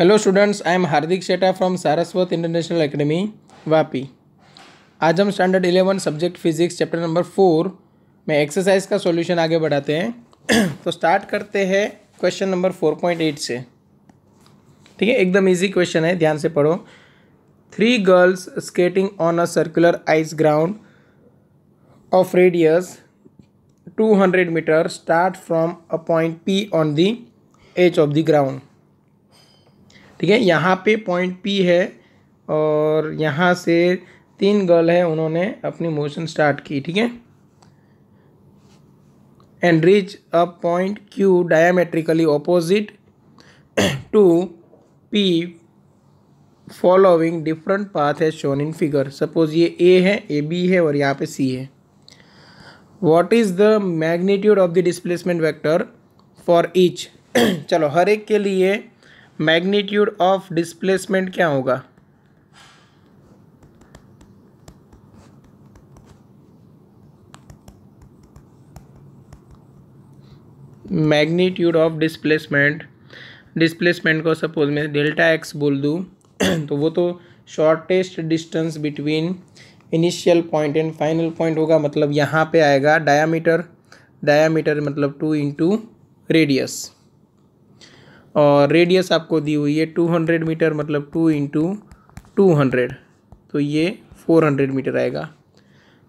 Hello students I am Hardik Sheta from Saraswat international academy Vapi आज हम standard eleven subject physics chapter number four में exercise का solution आगे बढ़ाते हैं तो स्टार्ट करते हैं question number four point eight से ठीक है एकदम इजी क्वेश्चन है ध्यान से पढ़ो three girls skating on a circular ice ground of radius two hundred metre start from a point P on the edge of the ground ठीक है यहाँ पे पॉइंट पी है और यहाँ से तीन गर्ल है उन्होंने अपनी मोशन स्टार्ट की ठीक है and reach a point Q diametrically opposite to P following different path है शोन इन फिगर सपोज ये ए है ए बी है और यहाँ पे सी है what is the magnitude of the displacement vector for each चलो हर एक के लिए मैग्नीट्यूड ऑफ डिस्प्लेसमेंट क्या होगा मैग्नीट्यूड ऑफ डिस्प्लेसमेंट डिस्प्लेसमेंट को सपोज मैं डेल्टा एक्स बोल दूँ तो वो तो shortest distance between initial point and final point होगा मतलब यहाँ पे आएगा डायामीटर डायामीटर मतलब टू इंटू रेडियस और रेडियस आपको दी हुई है टू हंड्रेड मीटर मतलब टू इंटू टू हंड्रेड तो ये फोर हंड्रेड मीटर आएगा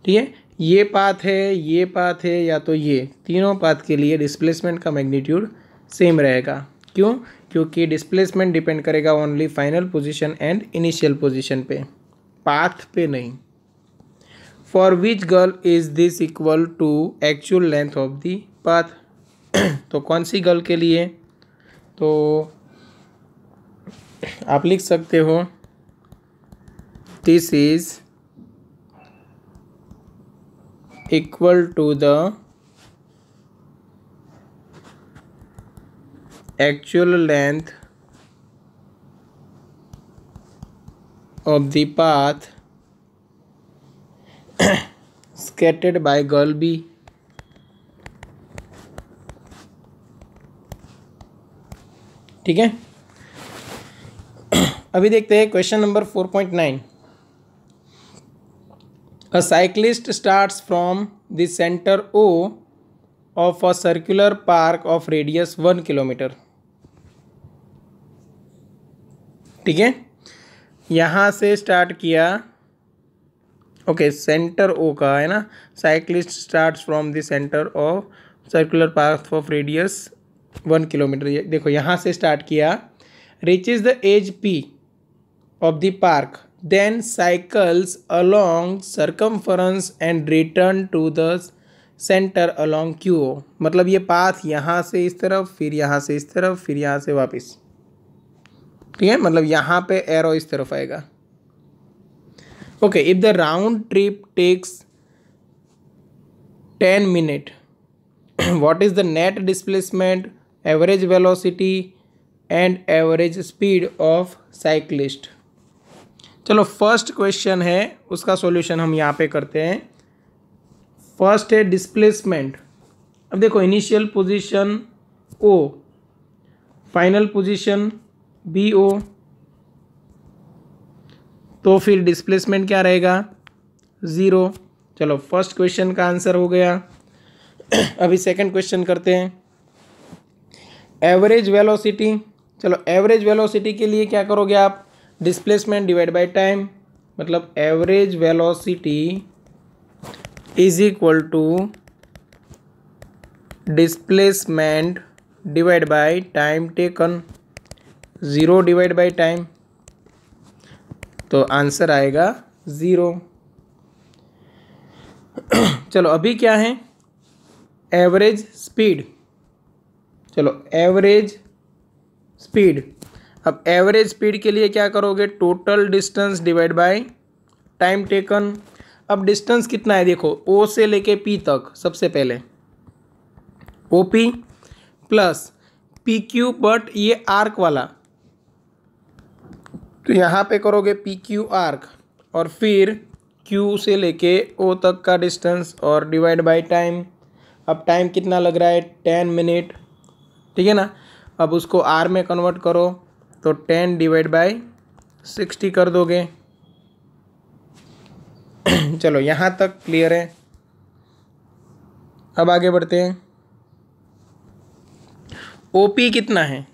ठीक है ये पाथ है ये पाथ है या तो ये तीनों पाथ के लिए डिस्प्लेसमेंट का मैग्नीट्यूड सेम रहेगा क्यों क्योंकि डिस्प्लेसमेंट डिपेंड करेगा only final position and initial position पे पाथ पे नहीं for which girl is this equal to actual length of the path तो कौन सी गर्ल के लिए तो आप लिख सकते हो this is equal to the actual length of the path skated by girl B ठीक है अभी देखते हैं question number four point nine a cyclist starts from the centre O of a circular park of radius one kilometre ठीक है यहाँ से start किया ओके सेंटर ओ का है ना cyclist starts from the centre of circular park of radius one kilometre देखो यहाँ से स्टार्ट किया reach is the edge P of the park then cycles along circumference and return to the centre along Q मतलब ये path यहाँ से इस तरफ फिर यहाँ से इस तरफ फिर यहाँ से वापस ठीक है मतलब यहाँ पे एरो इस तरफ आएगा okay if the round trip takes ten minute what is the net displacement average velocity and average speed of cyclist चलो फर्स्ट क्वेश्चन है उसका सॉल्यूशन हम यहाँ पे करते हैं फर्स्ट है डिस्प्लेसमेंट अब देखो initial position O final position B O तो फिर डिस्प्लेसमेंट क्या रहेगा ज़ीरो चलो फर्स्ट क्वेश्चन का आंसर हो गया अभी सेकंड क्वेश्चन करते हैं एवरेज वेलोसिटी चलो एवरेज वेलोसिटी के लिए क्या करोगे आप डिस्प्लेसमेंट डिवाइड बाय टाइम मतलब average velocity is equal to displacement divide by time taken zero divide by time तो आंसर आएगा ज़ीरो चलो अभी क्या है एवरेज स्पीड चलो एवरेज स्पीड अब एवरेज स्पीड के लिए क्या करोगे total distance divide by time taken अब डिस्टेंस कितना है देखो ओ से लेके पी तक सबसे पहले O P plus P Q but ये आर्क वाला तो यहाँ पे करोगे पी क्यू आर्क और फिर क्यू से लेके ओ तक का डिस्टेंस और डिवाइड बाय टाइम अब टाइम कितना लग रहा है टेन मिनट ठीक है ना अब उसको आर में कन्वर्ट करो तो टेन डिवाइड बाय सिक्सटी कर दोगे चलो यहाँ तक क्लियर है अब आगे बढ़ते हैं ओपी कितना है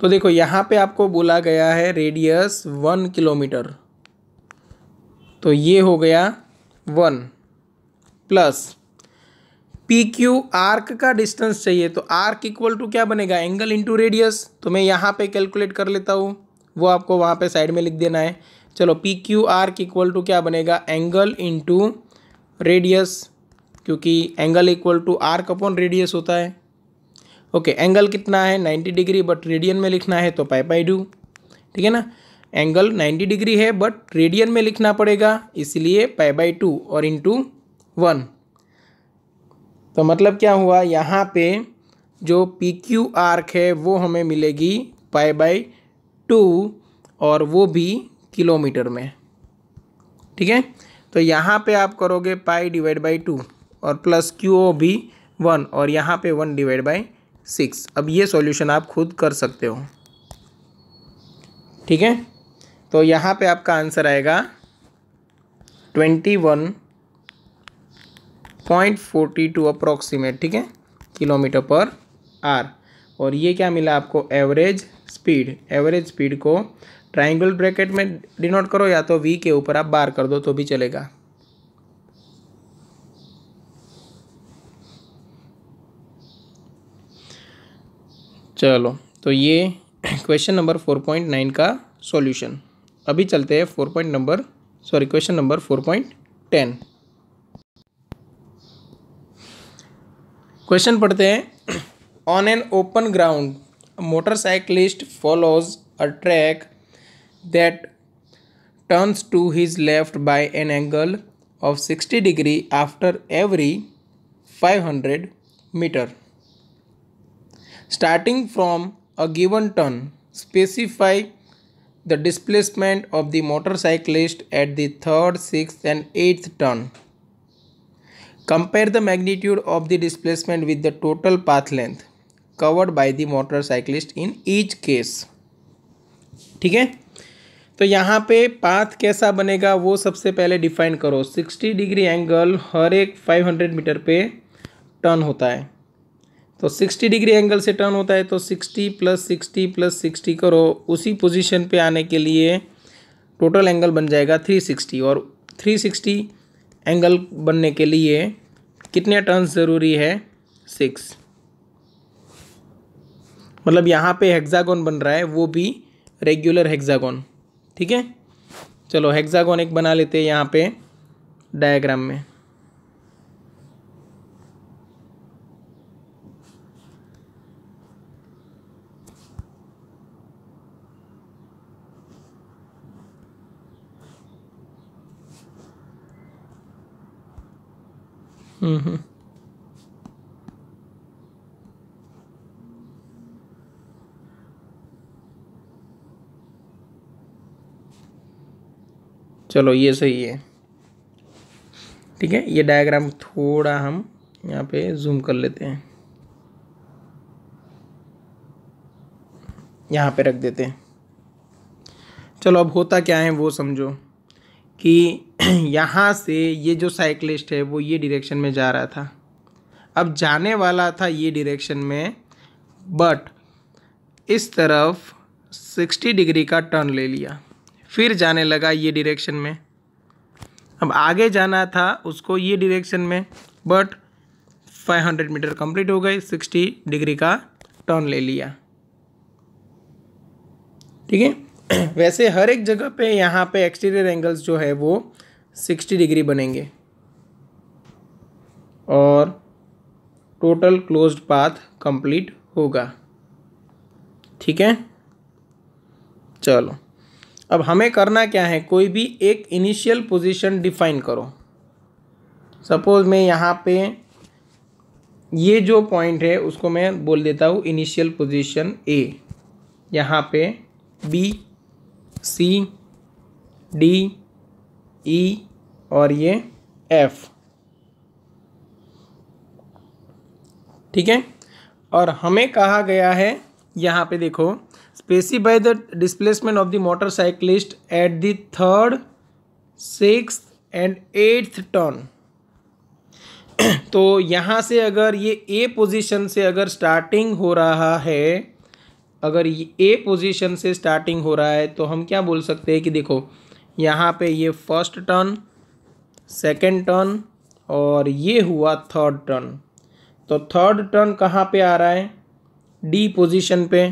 तो देखो यहाँ पे आपको बोला गया है रेडियस वन किलोमीटर तो ये हो गया one plus P Q arc का डिस्टेंस चाहिए तो आर्क इक्वल टू क्या बनेगा एंगल इंटू रेडियस तो मैं यहाँ पे कैलकुलेट कर लेता हूँ वो आपको वहाँ पे साइड में लिख देना है चलो P Q arc equal to क्या बनेगा एंगल इंटू रेडियस क्योंकि angle equal to arc upon radius होता है ओके okay, एंगल कितना है नाइन्टी डिग्री बट रेडियन में लिखना है तो पाई पाई डू ठीक है ना एंगल नाइन्टी डिग्री है बट रेडियन में लिखना पड़ेगा इसलिए पाई बाई टू और इंटू वन तो मतलब क्या हुआ यहाँ पे जो पी क्यू आर्क है वो हमें मिलेगी पाई बाई टू और वो भी किलोमीटर में ठीक है तो यहाँ पे आप करोगे पाई डिवाइड बाई टू और प्लस क्यू ओ भी वन और यहाँ पे वन डिवाइड बाई सिक्स अब ये सॉल्यूशन आप खुद कर सकते हो ठीक है तो यहाँ पे आपका आंसर आएगा twenty one point forty two approximate ठीक है किलोमीटर पर आर और ये क्या मिला आपको एवरेज स्पीड एवरेज स्पीड को ट्राइंगल ब्रैकेट में डिनोट करो या तो वी के ऊपर आप बार कर दो तो भी चलेगा चलो तो ये question number four point nine का सॉल्यूशन अभी चलते हैं four point number sorry question number four point ten क्वेश्चन पढ़ते हैं on an open ground motorcyclist follows a track that turns to his left by an angle of sixty degree after every five hundred metre starting from a given turn specify the displacement of the motorcyclist at the third, sixth, and eighth turn. Compare the magnitude of the displacement with the total path length covered by the motorcyclist in each case. ठीक है तो यहाँ पे path कैसा बनेगा वो सबसे पहले डिफाइन करो 60 डिग्री एंगल हर एक 500 मीटर पे टर्न होता है तो 60 डिग्री एंगल से टर्न होता है तो 60 प्लस 60 प्लस 60 करो उसी पोजीशन पे आने के लिए टोटल एंगल बन जाएगा 360 और 360 एंगल बनने के लिए कितने टर्न्स ज़रूरी है सिक्स मतलब यहाँ पे हेक्सागोन बन रहा है वो भी रेगुलर हेक्सागोन ठीक है चलो हेक्सागोन एक बना लेते हैं यहाँ पे डायग्राम में Mm-hmm. चलो ये सही है ठीक है ये डायग्राम थोड़ा हम यहाँ पे जूम कर लेते हैं यहाँ पे रख देते हैं चलो अब होता क्या है वो समझो कि यहाँ से ये जो साइकिलिस्ट है वो ये डिरेक्शन में जा रहा था अब जाने वाला था ये डिरेक्शन में बट इस तरफ सिक्सटी डिग्री का टर्न ले लिया फिर जाने लगा ये डिरेक्शन में अब आगे जाना था उसको ये डिरेक्शन में बट 500 मीटर कंप्लीट हो गए 60 डिग्री का टर्न ले लिया ठीक है वैसे हर एक जगह पे यहाँ पे एक्सटीरियर एंगल्स जो है वो सिक्सटी डिग्री बनेंगे और टोटल क्लोज्ड पाथ कंप्लीट होगा ठीक है चलो अब हमें करना क्या है कोई भी एक इनिशियल पोजीशन डिफाइन करो सपोज मैं यहाँ पे ये जो पॉइंट है उसको मैं बोल देता हूँ इनिशियल पोजीशन ए यहाँ पे बी सी डी ई और ये एफ ठीक है और हमें कहा गया है यहाँ पे देखो specify the displacement of the motorcyclist at the third six and eighth turn तो यहाँ से अगर ये ए पोजीशन से अगर स्टार्टिंग हो रहा है अगर ये ए पोजीशन से स्टार्टिंग हो रहा है तो हम क्या बोल सकते हैं कि देखो यहाँ पे ये फर्स्ट टर्न सेकंड टर्न और ये हुआ थर्ड टर्न तो थर्ड टर्न कहाँ पे आ रहा है डी पोजीशन पे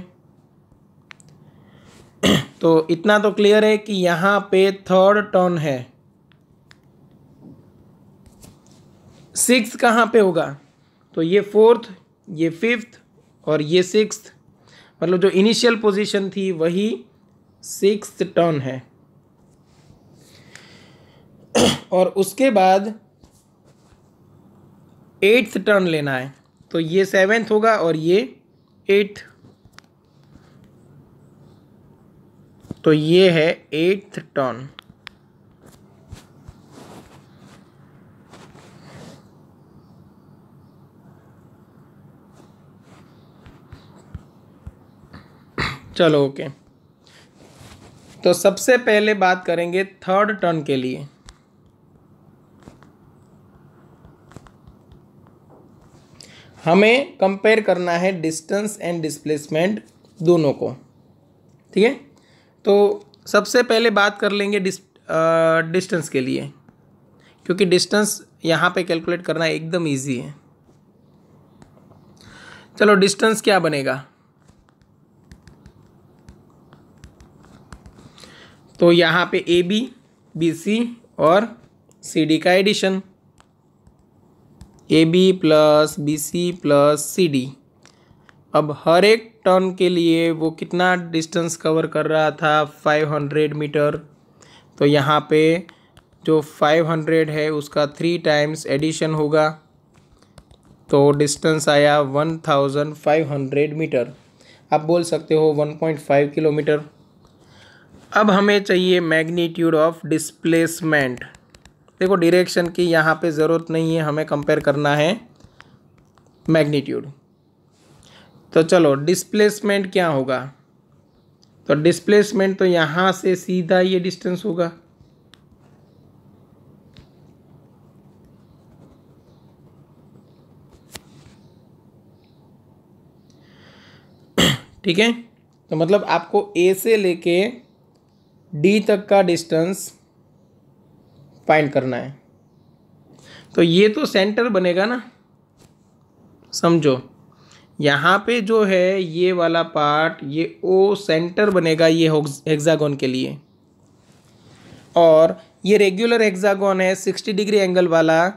तो इतना तो क्लियर है कि यहाँ पे थर्ड टर्न है सिक्स कहाँ पे होगा तो ये फोर्थ ये फिफ्थ और ये सिक्स्थ मतलब जो इनिशियल पोजीशन थी वही सिक्स टर्न है और उसके बाद एट्थ टर्न लेना है तो ये सेवेंथ होगा और ये एट्थ तो ये है एट्थ टर्न चलो ओके तो सबसे पहले बात करेंगे थर्ड टर्न के लिए हमें कंपेयर करना है डिस्टेंस एंड डिस्प्लेसमेंट दोनों को ठीक है तो सबसे पहले बात कर लेंगे डिस डिस्टेंस के लिए क्योंकि डिस्टेंस यहाँ पे कैलकुलेट करना एकदम इजी है चलो डिस्टेंस क्या बनेगा तो यहाँ पे ए बी बी सी और सी डी का addition A B plus B C plus C D अब हर एक टर्न के लिए वो कितना डिस्टेंस कवर कर रहा था 500 मीटर तो यहाँ पे जो 500 है उसका थ्री टाइम्स एडिशन होगा तो डिस्टेंस आया 1500 मीटर आप बोल सकते हो 1.5 किलोमीटर अब हमें चाहिए मैग्नीट्यूड ऑफ डिस्प्लेसमेंट देखो डिरेक्शन की यहाँ पे ज़रूरत नहीं है हमें कंपेयर करना है मैग्नीट्यूड तो चलो डिस्प्लेसमेंट क्या होगा तो डिस्प्लेसमेंट तो यहाँ से सीधा ये डिस्टेंस होगा ठीक है तो मतलब आपको ए से लेके डी तक का डिस्टेंस फाइंड करना है तो ये तो सेंटर बनेगा ना समझो यहाँ पे जो है ये वाला पार्ट ये ओ सेंटर बनेगा ये हेक्सागोन के लिए और ये रेगुलर हेक्सागोन है सिक्सटी डिग्री एंगल वाला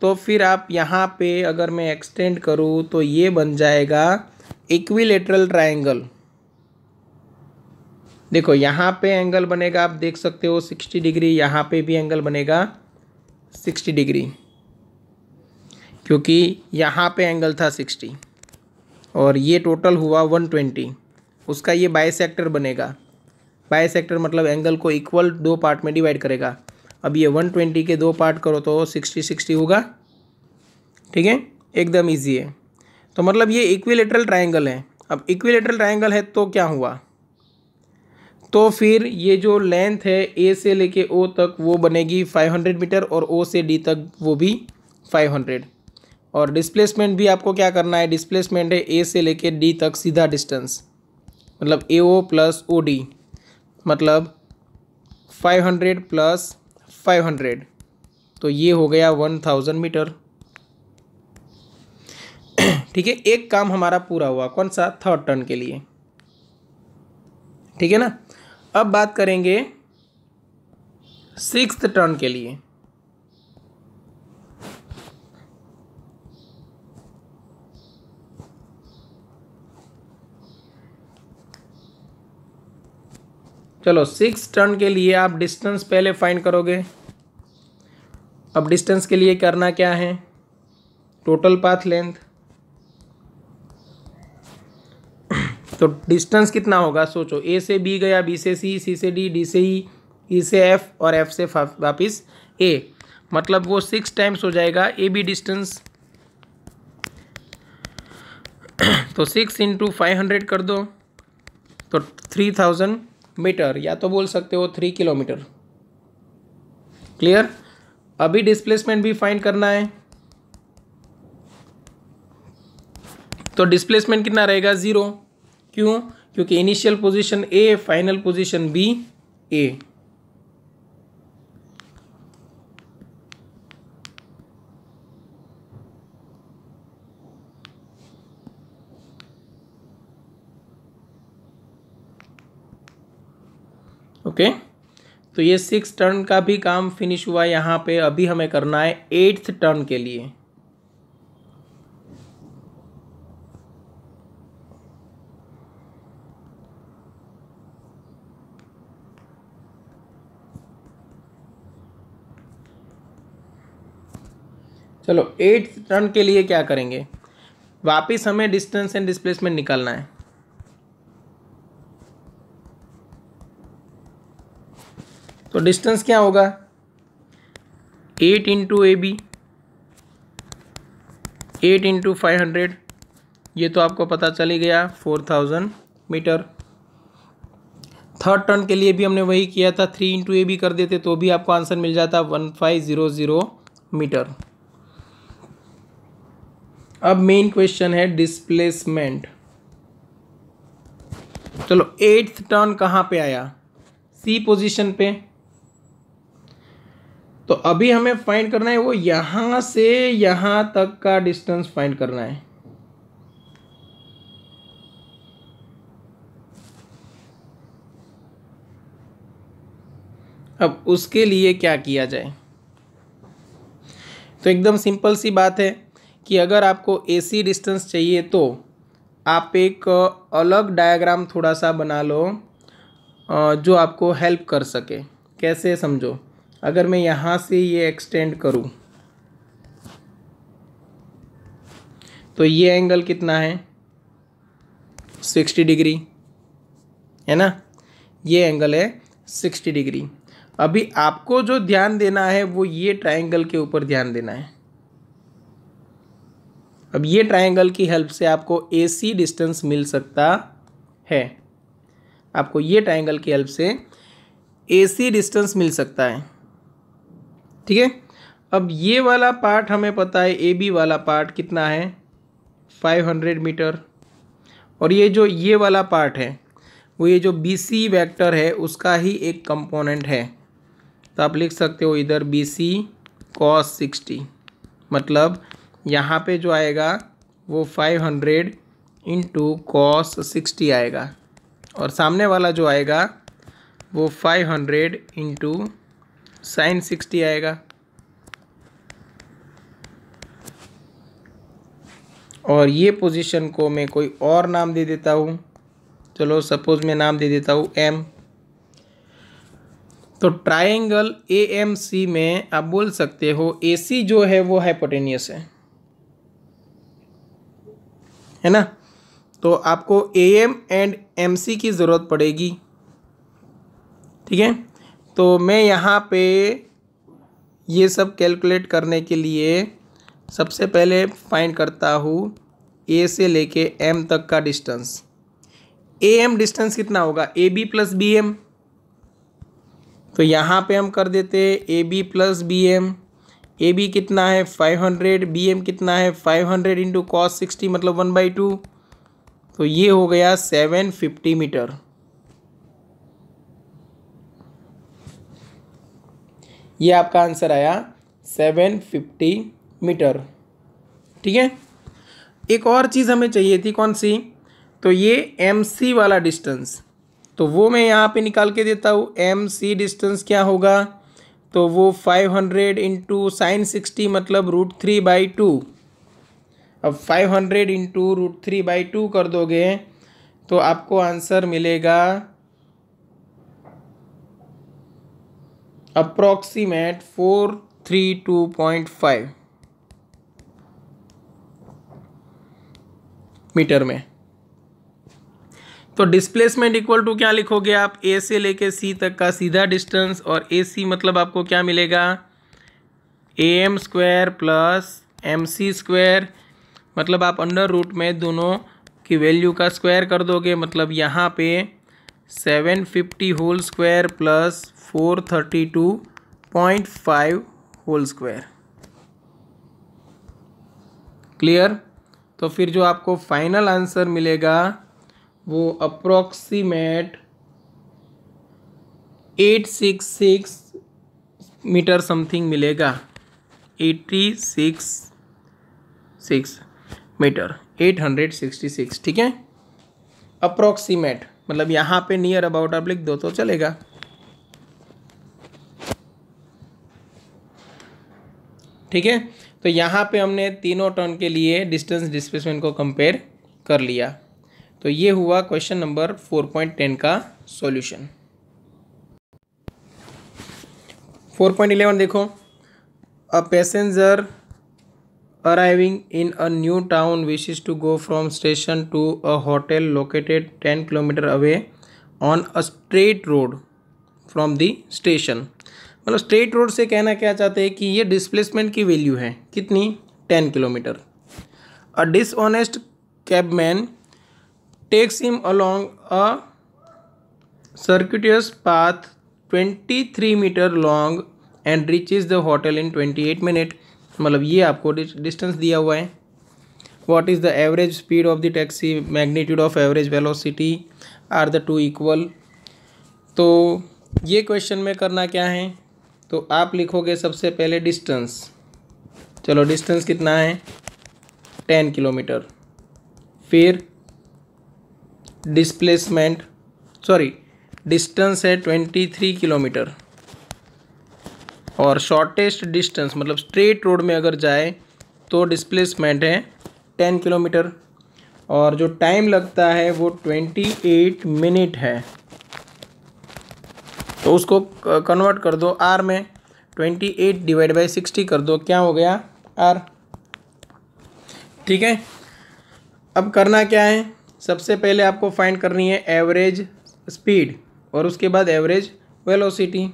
तो फिर आप यहाँ पे अगर मैं एक्सटेंड करूँ तो ये बन जाएगा इक्विलेटरल ट्रायंगल देखो यहाँ पे एंगल बनेगा आप देख सकते हो सिक्सटी डिग्री यहाँ पे भी एंगल बनेगा सिक्सटी डिग्री क्योंकि यहाँ पे एंगल था सिक्सटी और ये टोटल हुआ वन ट्वेंटी उसका ये बाई सेक्टर बनेगा बाई सेक्टर मतलब एंगल को इक्वल दो पार्ट में डिवाइड करेगा अब ये वन ट्वेंटी के दो पार्ट करो तो सिक्सटी सिक्सटी होगा ठीक है एकदम ईजी है तो मतलब ये इक्विलेटरल ट्राइंगल है अब इक्विलेटरल ट्राइंगल है तो क्या हुआ तो फिर ये जो लेंथ है ए से लेके ओ तक वो बनेगी 500 मीटर और ओ से डी तक वो भी 500 और डिस्प्लेसमेंट भी आपको क्या करना है डिस्प्लेसमेंट है ए से लेके डी तक सीधा डिस्टेंस मतलब ए ओ प्लस ओ डी मतलब 500 प्लस 500 तो ये हो गया 1000 मीटर ठीक है एक काम हमारा पूरा हुआ कौन सा थर्ड टर्न के लिए ठीक है ना अब बात करेंगे सिक्स टर्न के लिए चलो सिक्स टर्न के लिए आप डिस्टेंस पहले फाइंड करोगे अब डिस्टेंस के लिए करना क्या है टोटल पाथ लेंथ तो डिस्टेंस कितना होगा सोचो ए से बी गया बी से सी सी से डी डी से ई e, ई e से एफ और एफ से वापिस ए मतलब वो सिक्स टाइम्स हो जाएगा ए बी डिस्टेंस तो सिक्स इंटू फाइव हंड्रेड कर दो तो थ्री थाउजेंड मीटर या तो बोल सकते हो थ्री किलोमीटर क्लियर अभी डिस्प्लेसमेंट भी फाइंड करना है तो डिस्प्लेसमेंट कितना रहेगा ज़ीरो क्यों क्योंकि initial position A final position B A okay तो ये सिक्स टर्न का भी काम फिनिश हुआ यहाँ पे अभी हमें करना है एट्थ टर्न के लिए चलो एट्थ टर्न के लिए क्या करेंगे वापिस हमें डिस्टेंस एंड डिस्प्लेसमेंट निकालना है तो डिस्टेंस क्या होगा eight into A B eight into five hundred ये तो आपको पता चल ही गया four thousand metre third turn के लिए भी हमने वही किया था थ्री इंटू ए बी कर देते तो भी आपको आंसर मिल जाता one five zero zero metre अब मेन क्वेश्चन है डिस्प्लेसमेंट चलो एट्थ टर्न कहाँ पे आया सी पोजीशन पे तो अभी हमें फाइंड करना है वो यहाँ से यहाँ तक का डिस्टेंस फाइंड करना है अब उसके लिए क्या किया जाए तो एकदम सिंपल सी बात है कि अगर आपको ए सी डिस्टेंस चाहिए तो आप एक अलग डायग्राम थोड़ा सा बना लो जो आपको हेल्प कर सके कैसे समझो अगर मैं यहाँ से ये एक्सटेंड करूँ तो ये एंगल कितना है सिक्सटी डिग्री है ना ये एंगल है सिक्सटी डिग्री अभी आपको जो ध्यान देना है वो ये ट्रायंगल के ऊपर ध्यान देना है अब ये ट्रायंगल की हेल्प से आपको ए सी डिस्टेंस मिल सकता है आपको ये ट्रायंगल की हेल्प से ए सी डिस्टेंस मिल सकता है ठीक है अब ये वाला पार्ट हमें पता है ए बी वाला पार्ट कितना है फाइव हंड्रेड मीटर और ये जो ये वाला पार्ट है वो ये जो बी सी वैक्टर है उसका ही एक कंपोनेंट है तो आप लिख सकते हो इधर बी सी कॉस सिक्सटी मतलब यहाँ पे जो आएगा वो five hundred into cos sixty आएगा और सामने वाला जो आएगा वो five hundred into sine sixty आएगा और ये पोजीशन को मैं कोई और नाम दे देता हूँ चलो सपोज मैं नाम दे देता हूँ एम तो ट्रायंगल ए एम सी में आप बोल सकते हो ए सी जो है वो हाइपोटेनियस है है ना तो आपको A M and M C की ज़रूरत पड़ेगी ठीक है तो मैं यहाँ पे ये सब कैलकुलेट करने के लिए सबसे पहले फाइंड करता हूँ ए से लेके एम तक का डिस्टेंस ए एम डिस्टेंस कितना होगा A B plus B M तो यहाँ पे हम कर देते A B plus B M A B कितना है फाइव हंड्रेड बी एम कितना है five hundred into cos sixty मतलब वन बाई टू तो ये हो गया सेवन फिफ्टी मीटर ये आपका आंसर आया सेवन फिफ्टी मीटर ठीक है एक और चीज़ हमें चाहिए थी कौन सी तो ये एम सी वाला डिस्टेंस तो वो मैं यहाँ पे निकाल के देता हूँ एम सी डिस्टेंस क्या होगा तो वो five hundred into sine sixty मतलब रूट थ्री बाई टू अब five hundred into root three by two कर दोगे तो आपको आंसर मिलेगा approximate four three two point five metre में तो डिस्प्लेसमेंट इक्वल टू क्या लिखोगे आप ए से लेके सी तक का सीधा डिस्टेंस और ए सी मतलब आपको क्या मिलेगा A M square plus M C square मतलब आप अंडर रूट में दोनों की वैल्यू का स्क्वायर कर दोगे मतलब यहाँ पे seven fifty whole square plus four thirty two point five whole square clear तो फिर जो आपको फाइनल आंसर मिलेगा वो approximate eight six six metre something मिलेगा eighty six six metre eight hundred sixty six ठीक है अप्रोक्सीमेट मतलब यहाँ पे नियर अबाउट आप लिख दो तो चलेगा ठीक है तो यहाँ पे हमने तीनों टर्न के लिए डिस्टेंस डिस्प्लेसमेंट को कंपेयर कर लिया तो ये हुआ question number four point ten का सॉल्यूशन फोर पॉइंट इलेवन देखो a passenger arriving in a new town wishes to go from station to a hotel located ten kilometre away on a straight road from the station मतलब straight road से कहना क्या चाहते हैं कि ये displacement की वैल्यू है कितनी ten kilometre a dishonest cabman takes him along a circuitous path 23 metre long and reaches the hotel in 28 minute मतलब ये आपको डिस्टेंस दिया हुआ है what is the average speed of the taxi magnitude of average velocity are the two equal तो ये question में करना क्या है तो आप लिखोगे सबसे पहले डिस्टेंस चलो डिस्टेंस कितना है टेन किलोमीटर फिर डिस्प्लेसमेंट सॉरी डिस्टेंस है ट्वेंटी थ्री किलोमीटर और शॉर्टेस्ट डिस्टेंस मतलब स्ट्रेट रोड में अगर जाए तो डिस्प्लेसमेंट है टेन किलोमीटर और जो टाइम लगता है वो ट्वेंटी एट मिनट है तो उसको कन्वर्ट कर दो आर में twenty eight divide by sixty कर दो क्या हो गया आर ठीक है अब करना क्या है सबसे पहले आपको फाइंड करनी है एवरेज स्पीड और उसके बाद एवरेज वेलोसिटी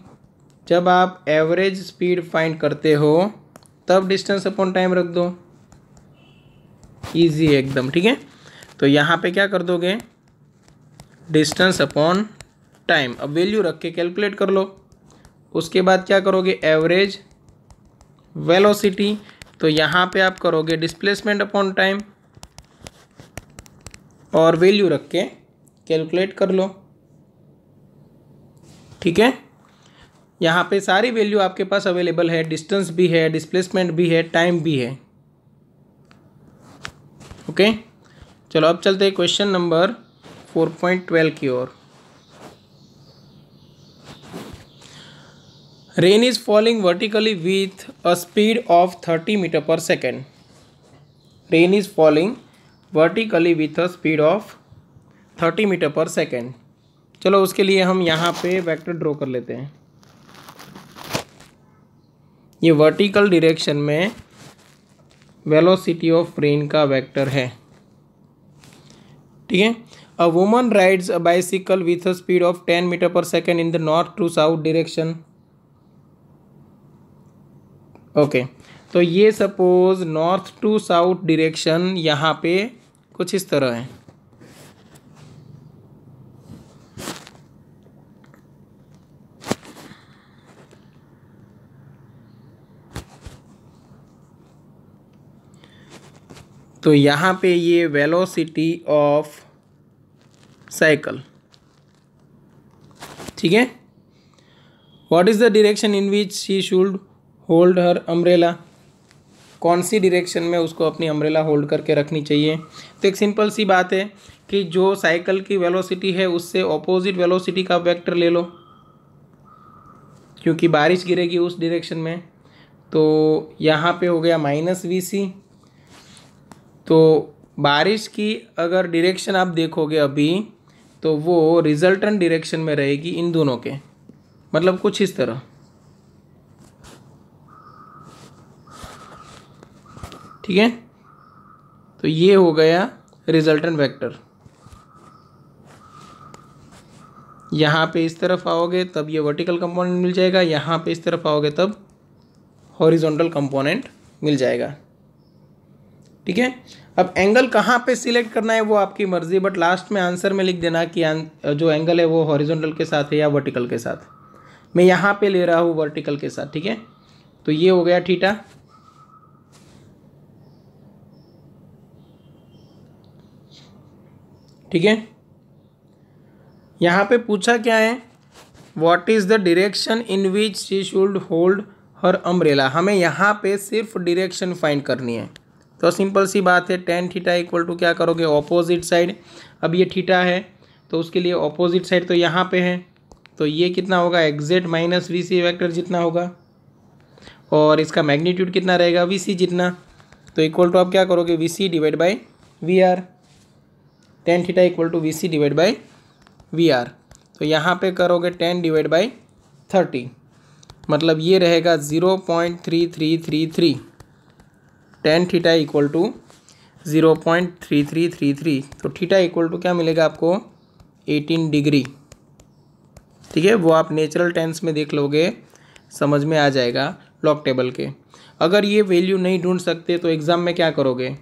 जब आप एवरेज स्पीड फाइंड करते हो तब डिस्टेंस अपॉन टाइम रख दो ईजी एकदम ठीक है तो यहाँ पे क्या कर दोगे डिस्टेंस अपॉन टाइम अब वैल्यू रख के कैलकुलेट कर लो उसके बाद क्या करोगे एवरेज वेलोसिटी तो यहाँ पे आप करोगे डिस्प्लेसमेंट अपॉन टाइम और वैल्यू रख के कैलकुलेट कर लो ठीक है यहाँ पे सारी वैल्यू आपके पास अवेलेबल है डिस्टेंस भी है डिस्प्लेसमेंट भी है टाइम भी है ओके चलो अब चलते हैं question number four point twelve की ओर rain is falling vertically with a speed of thirty metre per second rain is falling vertically with a speed of thirty metre per second चलो उसके लिए हम यहाँ पे वेक्टर ड्रॉ कर लेते हैं ये वर्टिकल डिरेक्शन में वेलोसिटी ऑफ रेन का वेक्टर है ठीक है a woman rides a bicycle with a speed of ten metre per second in the north to south direction okay तो ये suppose north to south direction यहाँ पे कुछ इस तरह है तो यहां पे ये वेलोसिटी ऑफ साइकिल ठीक है what is the direction in which she should hold her umbrella कौन सी डिरेक्शन में उसको अपनी अम्ब्रेला होल्ड करके रखनी चाहिए तो एक सिंपल सी बात है कि जो साइकिल की वेलोसिटी है उससे ऑपोजिट वेलोसिटी का वेक्टर ले लो क्योंकि बारिश गिरेगी उस डिरेक्शन में तो यहाँ पे हो गया माइनस वी सी तो बारिश की अगर डिरेक्शन आप देखोगे अभी तो वो रिजल्टेंट डिरेक्शन में रहेगी इन दोनों के मतलब कुछ इस तरह ठीक है तो ये हो गया रिजल्टेंट वेक्टर यहाँ पे इस तरफ आओगे तब ये वर्टिकल कंपोनेंट मिल जाएगा यहाँ पे इस तरफ आओगे तब हॉरिजॉन्टल कंपोनेंट मिल जाएगा ठीक है अब एंगल कहाँ पे सिलेक्ट करना है वो आपकी मर्ज़ी बट लास्ट में आंसर में लिख देना कि जो एंगल है वो हॉरिजॉन्टल के साथ है या वर्टिकल के साथ मैं यहाँ पे ले रहा हूँ वर्टिकल के साथ ठीक है तो ये हो गया ठीटा ठीक है यहाँ पे पूछा क्या है what is the direction in which she should hold her umbrella हमें यहाँ पे सिर्फ डिरेक्शन फाइंड करनी है तो सिंपल सी बात है टेन थीटा इक्वल टू क्या करोगे ऑपोजिट साइड अब ये थीटा है तो उसके लिए ऑपोजिट साइड तो यहाँ पे है तो ये कितना होगा exact minus V C vector जितना होगा और इसका मैग्नीट्यूड कितना रहेगा वी सी जितना तो इक्वल टू आप क्या करोगे V C divide by V R tan theta equal to V C divide by V R तो यहाँ पे करोगे टेन डिवाइड बाई थर्टी मतलब ये रहेगा zero point three three three three tan theta equal to zero point three three three three तो theta equal to क्या मिलेगा आपको एटीन डिग्री ठीक है वो आप नेचुरल टेंस में देख लोगे समझ में आ जाएगा लॉक टेबल के अगर ये वैल्यू नहीं ढूंढ सकते तो एग्ज़ाम में क्या करोगे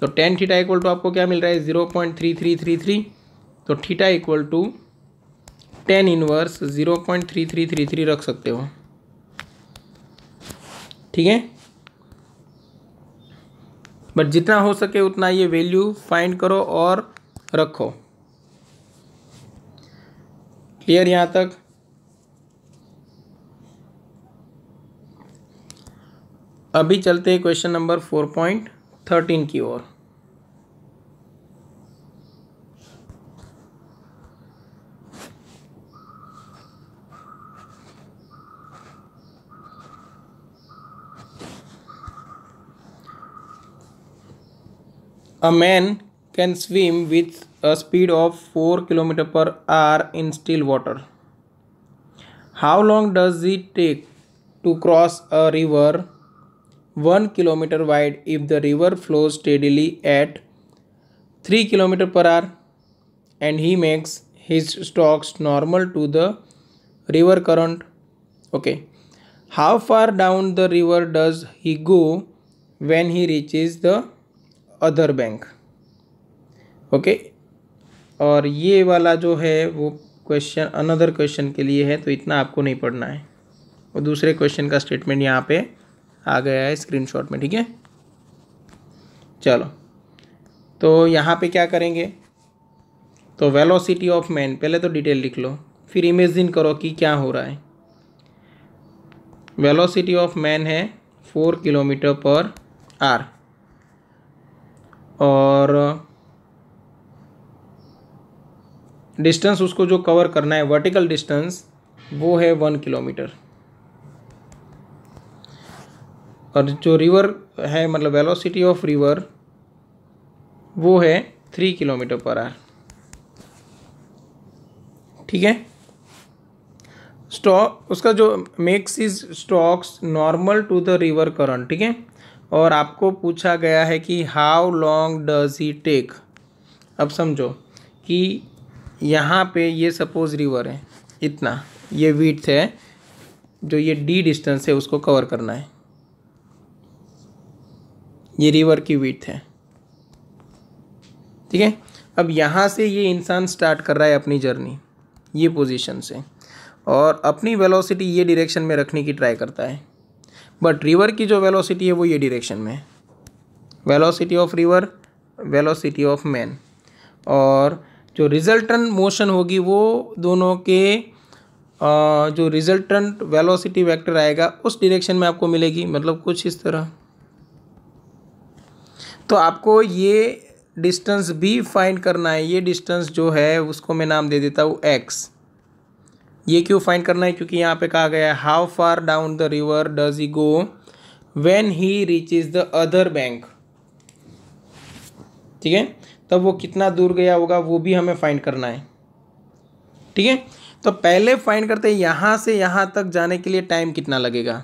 तो टेन थीटा इक्वल टू आपको क्या मिल रहा है zero point three three three three तो theta equal to tan inverse zero point three three three three रख सकते हो ठीक है बट जितना हो सके उतना ये वैल्यू फाइंड करो और रखो क्लियर यहाँ तक अभी चलते हैं क्वेश्चन नंबर फोर पॉइंट 13 की ओर A man can swim with a speed of 4 km per hour in still water. How long does it take to cross a river one kilometre wide if the river flow steadily at three kilometre per hour and he makes his strokes normal to the river current okay how far down the river does he go when he reaches the other bank okay और ये वाला जो है वो question another question के लिए है तो इतना आपको नहीं पढ़ना है और दूसरे क्वेश्चन का स्टेटमेंट यहाँ पे आ गया है स्क्रीनशॉट में ठीक है चलो तो यहाँ पे क्या करेंगे तो वेलोसिटी ऑफ मैन पहले तो डिटेल लिख लो फिर इमेजिन करो कि क्या हो रहा है वेलोसिटी ऑफ मैन है फोर किलोमीटर पर आर और डिस्टेंस उसको जो कवर करना है वर्टिकल डिस्टेंस वो है वन किलोमीटर और जो रिवर है मतलब वेलोसिटी ऑफ रिवर वो है थ्री किलोमीटर पर आर ठीक है स्टॉक उसका जो makes his strokes normal to the river current ठीक है और आपको पूछा गया है कि how long does he take अब समझो कि यहाँ पे ये सपोज रिवर है इतना ये वीट है जो ये डी डिस्टेंस है उसको कवर करना है ये रिवर की विथ है ठीक है अब यहाँ से ये इंसान स्टार्ट कर रहा है अपनी जर्नी ये पोजीशन से और अपनी वेलोसिटी ये डिरेक्शन में रखने की ट्राई करता है बट रिवर की जो वेलोसिटी है वो ये डिरेक्शन में है velocity of river velocity of man और जो रिजल्टेंट मोशन होगी वो दोनों के जो रिजल्टेंट वेलोसिटी वेक्टर आएगा उस डिरेक्शन में आपको मिलेगी मतलब कुछ इस तरह तो आपको ये डिस्टेंस भी फाइंड करना है ये डिस्टेंस जो है उसको मैं नाम दे देता हूँ एक्स ये क्यों फाइंड करना है क्योंकि यहाँ पे कहा गया है how far down the river does he go when he reaches the other bank ठीक है तब वो कितना दूर गया होगा वो भी हमें फाइंड करना है ठीक है तो पहले फाइंड करते हैं यहाँ से यहाँ तक जाने के लिए टाइम कितना लगेगा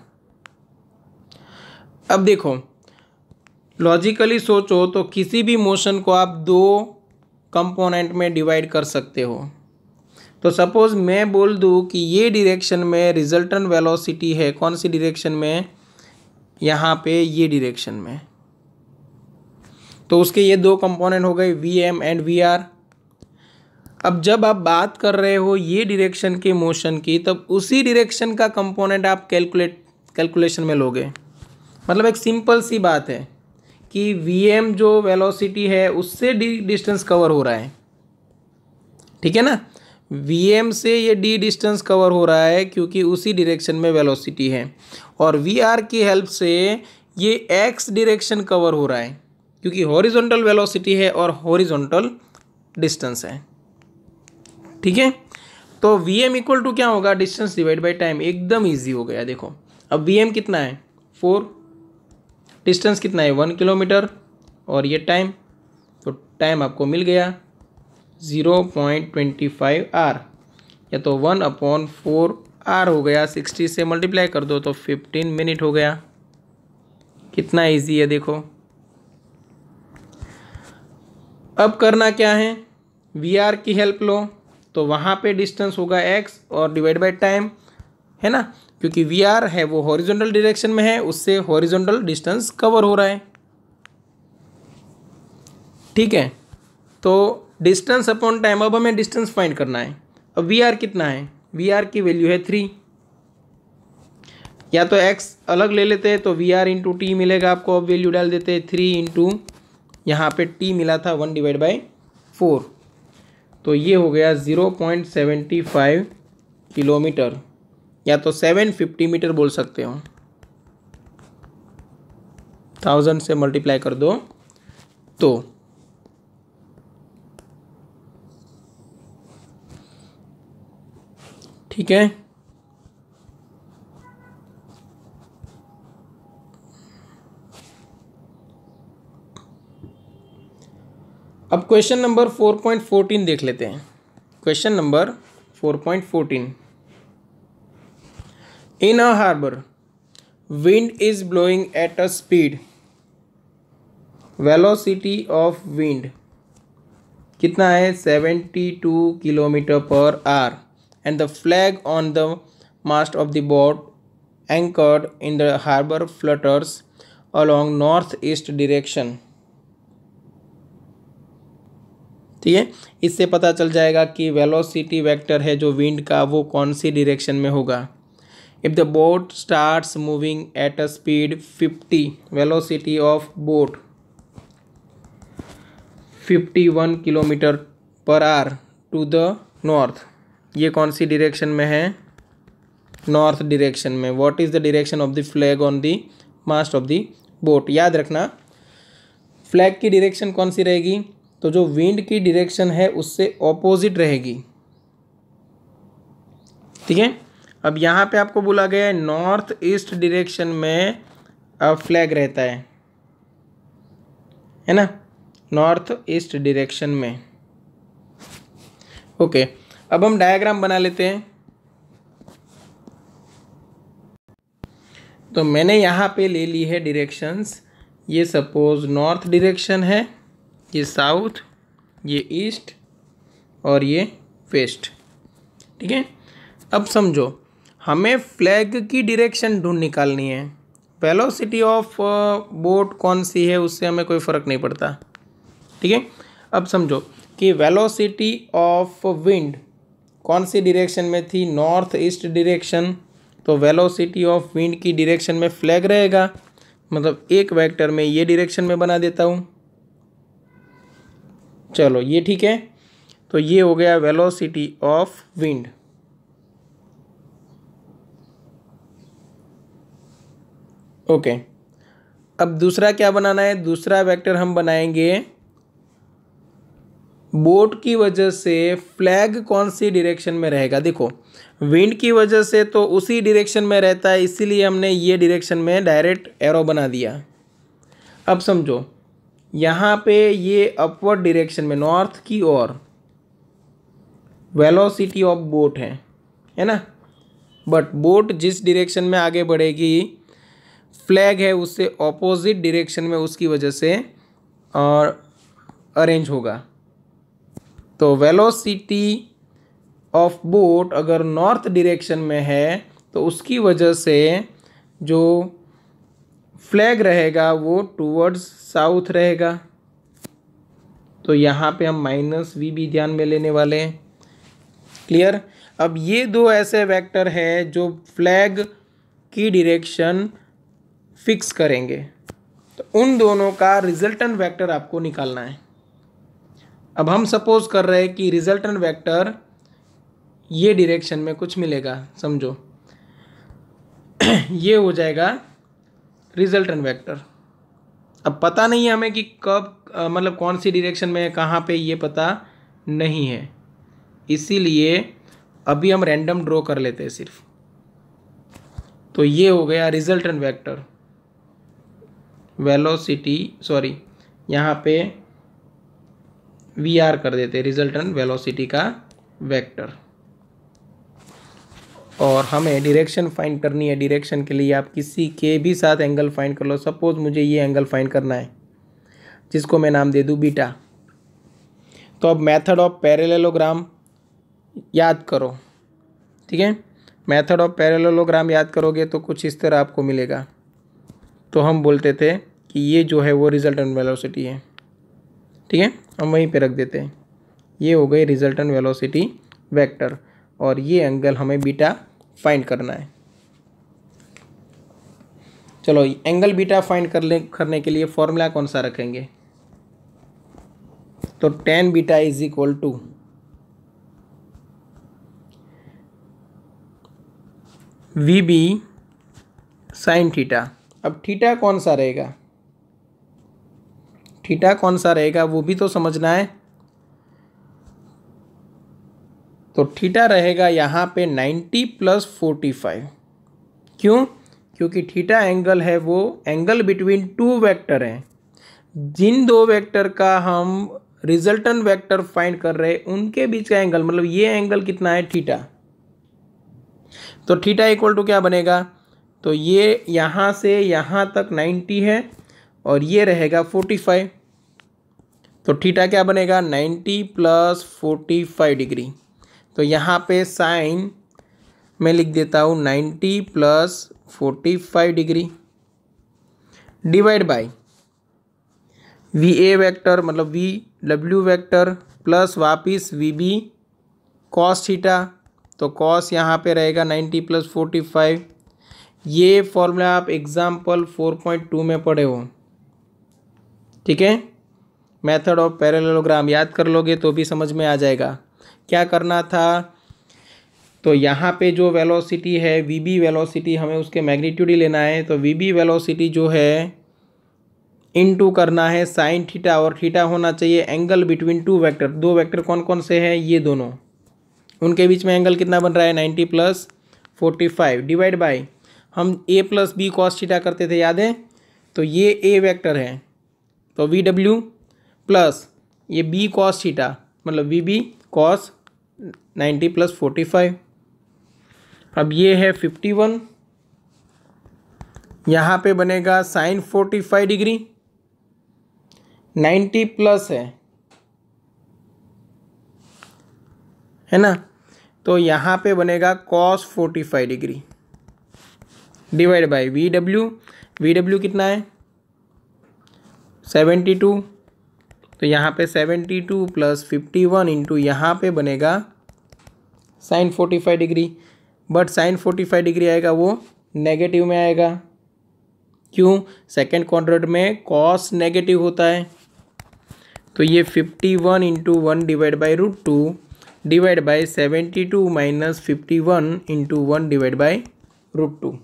अब देखो लॉजिकली सोचो तो किसी भी मोशन को आप दो कंपोनेंट में डिवाइड कर सकते हो तो सपोज़ मैं बोल दूँ कि ये डिरेक्शन में रिजल्टन वेलोसिटी है कौन सी डिरेक्शन में यहाँ पे ये डिरेक्शन में तो उसके ये दो कंपोनेंट हो गए V M and V R अब जब आप बात कर रहे हो ये डिरेक्शन के मोशन की तब उसी डिरेक्शन का कंपोनेंट आप कैलकुलेट कैलकुलेशन में लोगे मतलब एक सिंपल सी बात है कि वी जो वेलोसिटी है उससे डी डिस्टेंस कवर हो रहा है ठीक है ना वी से ये डी डिस्टेंस कवर हो रहा है क्योंकि उसी डिरेक्शन में वेलोसिटी है और वी की हेल्प से ये एक्स डिरेक्शन कवर हो रहा है क्योंकि हॉरिजॉन्टल वेलोसिटी है और हॉरिजॉन्टल डिस्टेंस है ठीक है तो वी एम इक्वल टू क्या होगा डिस्टेंस डिवाइड बाई टाइम एकदम ईजी हो गया देखो अब वी एम कितना है फोर डिस्टेंस कितना है वन किलोमीटर और ये टाइम तो टाइम आपको मिल गया zero point twenty five hour या तो वन अपॉन फोर आर हो गया सिक्सटी से मल्टीप्लाई कर दो तो फिफ्टीन मिनट हो गया कितना इजी है देखो अब करना क्या है वी आर की हेल्प लो तो वहाँ पे डिस्टेंस होगा एक्स और डिवाइड बाय टाइम है ना क्योंकि वी आर है वो हॉरिजॉन्टल डायरेक्शन में है उससे हॉरिजॉन्टल डिस्टेंस कवर हो रहा है ठीक है तो डिस्टेंस अपॉन टाइम अब हमें डिस्टेंस फाइंड करना है अब वी आर कितना है वी आर की वैल्यू है थ्री या तो एक्स अलग ले लेते हैं तो वी आर इंटू टी मिलेगा आपको अब वैल्यू डाल देते हैं थ्री इंटू यहाँ पर टी मिला था वन डिवाइड बाई फोर तो ये हो गया zero point seventy five kilometre या तो सेवन फिफ्टी मीटर बोल सकते हो थाउजेंड से मल्टीप्लाई कर दो तो ठीक है अब question number four point fourteen देख लेते हैं question number four point fourteen In a harbor, wind is blowing at a speed. Velocity of wind. कितना है seventy two kilometre per hour and the flag on the mast of the boat anchored in the harbour flutters north east direction ठीक है इससे पता चल जाएगा कि velocity vector है जो विंड का वो कौन सी डिरेक्शन में होगा if the boat starts moving at a speed 50 velocity of boat 51 kilometre per hour to the north ये कौन सी डिरेक्शन में है नॉर्थ डिरेक्शन में what is the direction of the flag on the mast of the boat याद रखना flag की direction कौन सी रहेगी तो जो विंड की डिरेक्शन है उससे ऑपोजिट रहेगी ठीक है अब यहाँ पे आपको बोला गया है नॉर्थ ईस्ट डिरेक्शन में फ्लैग रहता है है ना नॉर्थ ईस्ट डिरेक्शन में ओके अब हम डायग्राम बना लेते हैं तो मैंने यहाँ पे ले ली है डिरेक्शंस ये सपोज नॉर्थ डिरेक्शन है ये साउथ ये ईस्ट और ये वेस्ट ठीक है अब समझो हमें फ्लैग की डिरेक्शन ढूंढ निकालनी है वेलोसिटी ऑफ बोट कौन सी है उससे हमें कोई फ़र्क नहीं पड़ता ठीक है अब समझो कि वेलोसिटी ऑफ विंड कौन सी डिरेक्शन में थी नॉर्थ ईस्ट डिरेक्शन तो वेलोसिटी ऑफ विंड की डिरेक्शन में फ्लैग रहेगा मतलब एक वेक्टर में ये डिरेक्शन में बना देता हूँ चलो ये ठीक है तो ये हो गया वेलोसिटी ऑफ विंड ओके अब दूसरा क्या बनाना है दूसरा वेक्टर हम बनाएंगे बोट की वजह से फ्लैग कौन सी डायरेक्शन में रहेगा देखो विंड की वजह से तो उसी डायरेक्शन में रहता है इसीलिए हमने ये डायरेक्शन में डायरेक्ट एरो बना दिया अब समझो यहाँ पे ये अपवर्ड डायरेक्शन में नॉर्थ की ओर वेलोसिटी ऑफ बोट है है ना बट बोट जिस डायरेक्शन में आगे बढ़ेगी फ्लैग है उससे ऑपोजिट डिरेक्शन में उसकी वजह से और अरेंज होगा तो वेलोसिटी ऑफ बोट अगर नॉर्थ डिरेक्शन में है तो उसकी वजह से जो फ्लैग रहेगा वो टूवर्ड्स साउथ रहेगा तो यहाँ पे हम माइनस वी भी ध्यान में लेने वाले हैं क्लियर अब ये दो ऐसे वेक्टर हैं जो फ्लैग की डिरेक्शन फिक्स करेंगे तो उन दोनों का रिजल्टेंट वेक्टर आपको निकालना है अब हम सपोज कर रहे हैं कि रिजल्टेंट वेक्टर ये डिरेक्शन में कुछ मिलेगा समझो ये हो जाएगा रिजल्टेंट वेक्टर अब पता नहीं है हमें कि कब मतलब कौन सी डिरेक्शन में है कहाँ पे ये पता नहीं है इसीलिए अभी हम रैंडम ड्रॉ कर लेते हैं सिर्फ तो ये हो गया रिजल्टेंट वेक्टर वेलोसिटी सॉरी यहाँ पे वी आर कर देते रिजल्टेंट वेलोसिटी का वेक्टर और हमें डायरेक्शन फाइंड करनी है डायरेक्शन के लिए आप किसी के भी साथ एंगल फाइंड कर लो सपोज मुझे ये एंगल फाइंड करना है जिसको मैं नाम दे दूँ बीटा तो अब मेथड ऑफ पैरेललोग्राम याद करो ठीक है मेथड ऑफ पैरेललोग्राम याद करोगे तो कुछ इस तरह आपको मिलेगा तो हम बोलते थे कि ये जो है वो रिजल्टेंट वेलोसिटी है ठीक है हम वहीं पे रख देते हैं ये हो गई रिजल्टेंट वेलोसिटी वेक्टर और ये एंगल हमें बीटा फाइंड करना है चलो एंगल बीटा फाइंड कर ले करने के लिए फॉर्मूला कौन सा रखेंगे तो tan beta is equal to V B sine theta अब ठीटा कौन सा रहेगा ठीटा कौन सा रहेगा वो भी तो समझना है तो ठीटा रहेगा यहाँ पे नाइन्टी प्लस फोर्टी फाइव क्यों क्योंकि ठीटा एंगल है वो एंगल बिटवीन टू वेक्टर हैं जिन दो वेक्टर का हम रिजल्टन वेक्टर फाइंड कर रहे हैं उनके बीच का एंगल मतलब ये एंगल कितना है ठीटा तो ठीटा इक्वल टू क्या बनेगा तो ये यहाँ से यहाँ तक नाइन्टी है और ये रहेगा फोर्टी फाइव तो थीटा क्या बनेगा ninety plus forty five degree तो यहाँ पे साइन मैं लिख देता हूँ ninety plus forty five degree divide by V A vector मतलब वी डब्ल्यू वैक्टर प्लस वापिस वी बी कॉस थीटा तो कॉस यहाँ पे रहेगा नाइन्टी प्लस फोर्टी फाइव ये फॉर्मूला आप एग्जाम्पल फोर पॉइंट टू में पढ़े हो ठीक है मेथड ऑफ पैरेललोग्राम याद कर लोगे तो भी समझ में आ जाएगा क्या करना था तो यहाँ पे जो वेलोसिटी है वी बी वेलोसिटी हमें उसके मैग्नीट्यूड ही लेना है तो वी बी वेलोसिटी जो है इनटू करना है साइन थीटा और थीटा होना चाहिए एंगल बिटवीन टू वेक्टर दो वेक्टर कौन कौन से हैं ये दोनों उनके बीच में एंगल कितना बन रहा है ninety plus forty five divide by हम A plus B cos theta करते थे याद है तो ये ए वेक्टर है तो वी डब्ल्यू प्लस ये बी कॉस थीटा मतलब V B cos ninety plus forty five अब ये है फिफ्टी वन यहाँ पे बनेगा sine forty five degree ninety plus है है ना तो यहाँ पे बनेगा cos forty five degree divide by V W V W कितना है सेवेंटी टू तो यहाँ पे seventy two plus fifty one into यहाँ पर बनेगा sine forty five degree but sine forty five degree आएगा वो नेगेटिव में आएगा क्यों सेकेंड क्वाड्रेंट में कॉस नेगेटिव होता है तो ये fifty one into one divide by root two divide by seventy two minus fifty one into one divide by root two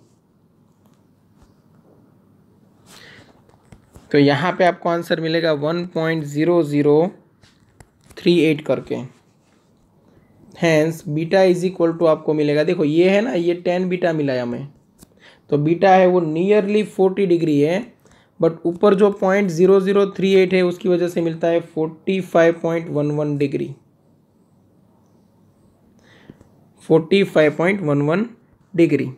तो यहाँ पे आपको आंसर मिलेगा one point zero zero three eight करके hence beta is equal to आपको मिलेगा देखो ये है ना ये टेन बीटा मिला है हमें तो बीटा है वो नियरली फोर्टी डिग्री है बट ऊपर जो point zero zero three eight है उसकी वजह से मिलता है forty five point one one degree forty five point one one degree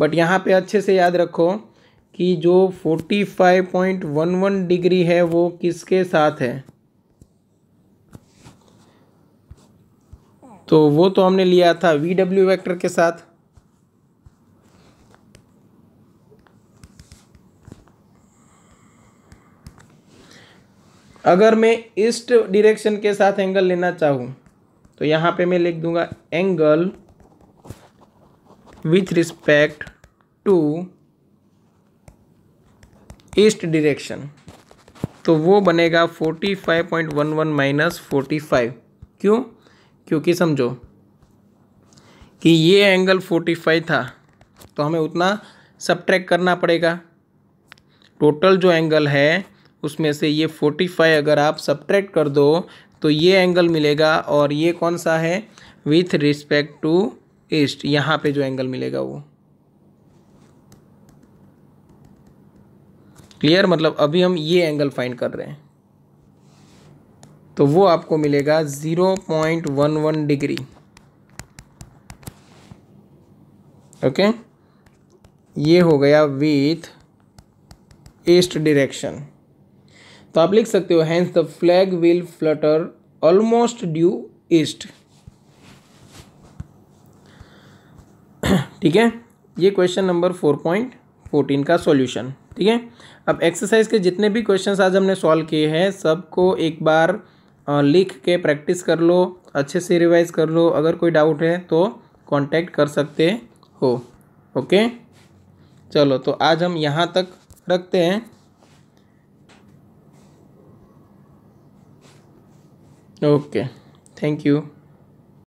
but यहाँ पे अच्छे से याद रखो कि जो 45.11 डिग्री है वो किसके साथ है तो वो तो हमने लिया था वी डब्ल्यू वैक्टर के साथ अगर मैं ईस्ट डिरेक्शन के साथ एंगल लेना चाहूँ तो यहाँ पे मैं लिख दूंगा angle with respect to east direction तो वो बनेगा forty five point one one minus forty five क्यों क्योंकि समझो कि ये एंगल फोर्टी फाइव था तो हमें उतना सब्ट्रैक करना पड़ेगा टोटल जो एंगल है उसमें से ये फोर्टी फाइव अगर आप सब्ट्रैक्ट कर दो तो ये एंगल मिलेगा और ये कौन सा है विथ रिस्पेक्ट टू ईस्ट यहाँ पे जो एंगल मिलेगा वो क्लियर मतलब अभी हम ये एंगल फाइंड कर रहे हैं तो वो आपको मिलेगा zero point one one degree okay ये हो गया विथ ईस्ट डिरेक्शन तो आप लिख सकते हो hence the flag will flutter almost due east ठीक है ये question number four point fourteen का सॉल्यूशन ठीक है अब एक्सरसाइज के जितने भी क्वेश्चन आज हमने सॉल्व किए हैं सबको एक बार लिख के प्रैक्टिस कर लो अच्छे से रिवाइज कर लो अगर कोई डाउट है तो कांटेक्ट कर सकते हो ओके चलो तो आज हम यहाँ तक रखते हैं ओके थैंक यू